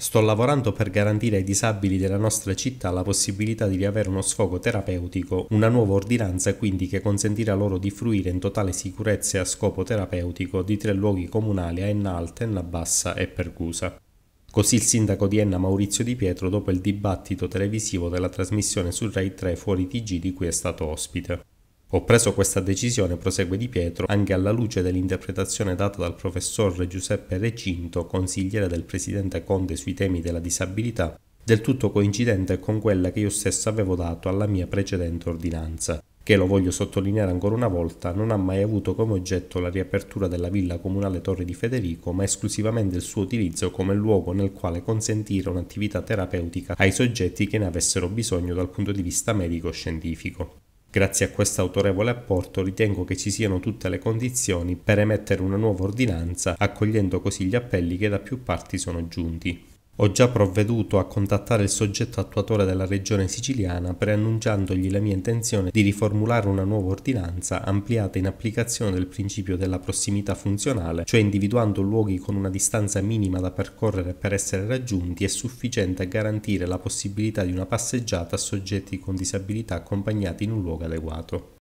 Sto lavorando per garantire ai disabili della nostra città la possibilità di riavere uno sfogo terapeutico, una nuova ordinanza quindi che consentirà loro di fruire in totale sicurezza e a scopo terapeutico di tre luoghi comunali a Enna Alta, Enna Bassa e Pergusa. Così il sindaco di Enna Maurizio Di Pietro dopo il dibattito televisivo della trasmissione su Rai 3 Fuori TG di cui è stato ospite. Ho preso questa decisione, prosegue Di Pietro, anche alla luce dell'interpretazione data dal professor Giuseppe Recinto, consigliere del presidente Conte sui temi della disabilità, del tutto coincidente con quella che io stesso avevo dato alla mia precedente ordinanza, che lo voglio sottolineare ancora una volta, non ha mai avuto come oggetto la riapertura della villa comunale Torre di Federico, ma esclusivamente il suo utilizzo come luogo nel quale consentire un'attività terapeutica ai soggetti che ne avessero bisogno dal punto di vista medico-scientifico. Grazie a questo autorevole apporto ritengo che ci siano tutte le condizioni per emettere una nuova ordinanza, accogliendo così gli appelli che da più parti sono giunti. Ho già provveduto a contattare il soggetto attuatore della regione siciliana preannunciandogli la mia intenzione di riformulare una nuova ordinanza ampliata in applicazione del principio della prossimità funzionale, cioè individuando luoghi con una distanza minima da percorrere per essere raggiunti e sufficiente a garantire la possibilità di una passeggiata a soggetti con disabilità accompagnati in un luogo adeguato.